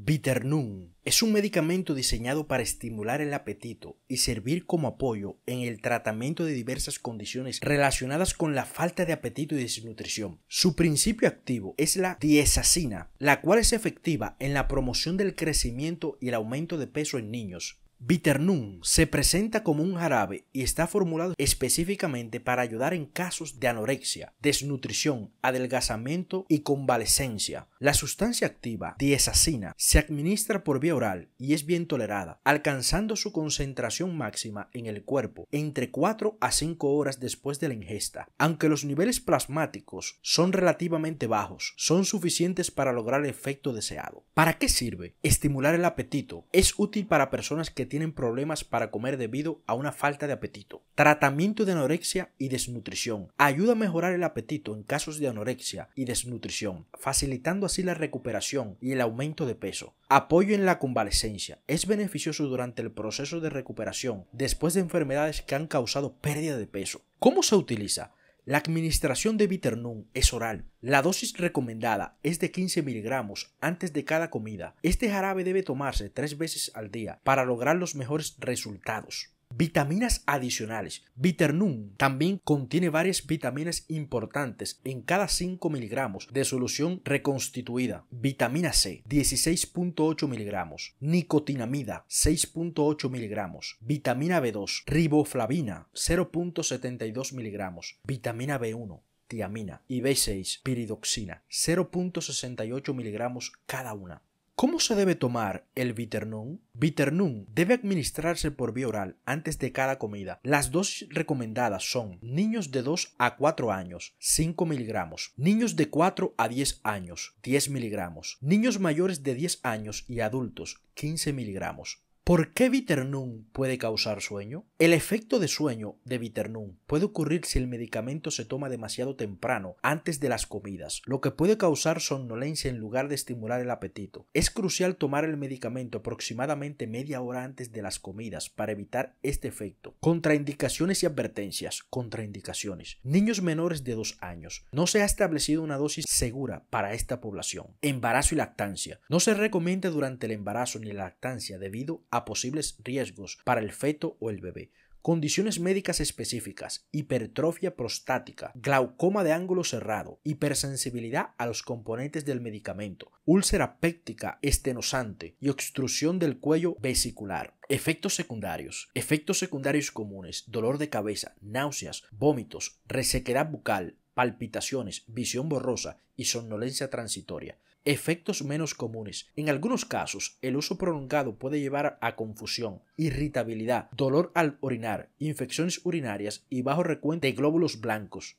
Viternum es un medicamento diseñado para estimular el apetito y servir como apoyo en el tratamiento de diversas condiciones relacionadas con la falta de apetito y desnutrición. Su principio activo es la diesacina, la cual es efectiva en la promoción del crecimiento y el aumento de peso en niños. Biternum se presenta como un jarabe y está formulado específicamente para ayudar en casos de anorexia, desnutrición, adelgazamiento y convalescencia. La sustancia activa, diesacina, se administra por vía oral y es bien tolerada, alcanzando su concentración máxima en el cuerpo entre 4 a 5 horas después de la ingesta. Aunque los niveles plasmáticos son relativamente bajos, son suficientes para lograr el efecto deseado. ¿Para qué sirve? Estimular el apetito. Es útil para personas que tienen problemas para comer debido a una falta de apetito. Tratamiento de anorexia y desnutrición. Ayuda a mejorar el apetito en casos de anorexia y desnutrición, facilitando así la recuperación y el aumento de peso. Apoyo en la convalescencia. Es beneficioso durante el proceso de recuperación después de enfermedades que han causado pérdida de peso. ¿Cómo se utiliza? La administración de Viternum es oral. La dosis recomendada es de 15 miligramos antes de cada comida. Este jarabe debe tomarse tres veces al día para lograr los mejores resultados. Vitaminas adicionales. Viternum también contiene varias vitaminas importantes en cada 5 miligramos de solución reconstituida. Vitamina C, 16.8 miligramos. Nicotinamida, 6.8 miligramos. Vitamina B2, riboflavina, 0.72 miligramos. Vitamina B1, tiamina y B6, piridoxina, 0.68 miligramos cada una. ¿Cómo se debe tomar el Viternum? Viternum debe administrarse por vía oral antes de cada comida. Las dosis recomendadas son niños de 2 a 4 años, 5 miligramos, niños de 4 a 10 años, 10 miligramos, niños mayores de 10 años y adultos, 15 miligramos. ¿Por qué Viternum puede causar sueño? El efecto de sueño de Viternum puede ocurrir si el medicamento se toma demasiado temprano, antes de las comidas, lo que puede causar somnolencia en lugar de estimular el apetito. Es crucial tomar el medicamento aproximadamente media hora antes de las comidas para evitar este efecto. Contraindicaciones y advertencias. Contraindicaciones. Niños menores de 2 años. No se ha establecido una dosis segura para esta población. Embarazo y lactancia. No se recomienda durante el embarazo ni la lactancia debido a posibles riesgos para el feto o el bebé condiciones médicas específicas, hipertrofia prostática, glaucoma de ángulo cerrado, hipersensibilidad a los componentes del medicamento, úlcera péctica estenosante y obstrucción del cuello vesicular. Efectos secundarios. Efectos secundarios comunes, dolor de cabeza, náuseas, vómitos, resequedad bucal, palpitaciones, visión borrosa y somnolencia transitoria. Efectos menos comunes. En algunos casos, el uso prolongado puede llevar a confusión, irritabilidad, dolor al orinar, infecciones urinarias y bajo recuento de glóbulos blancos.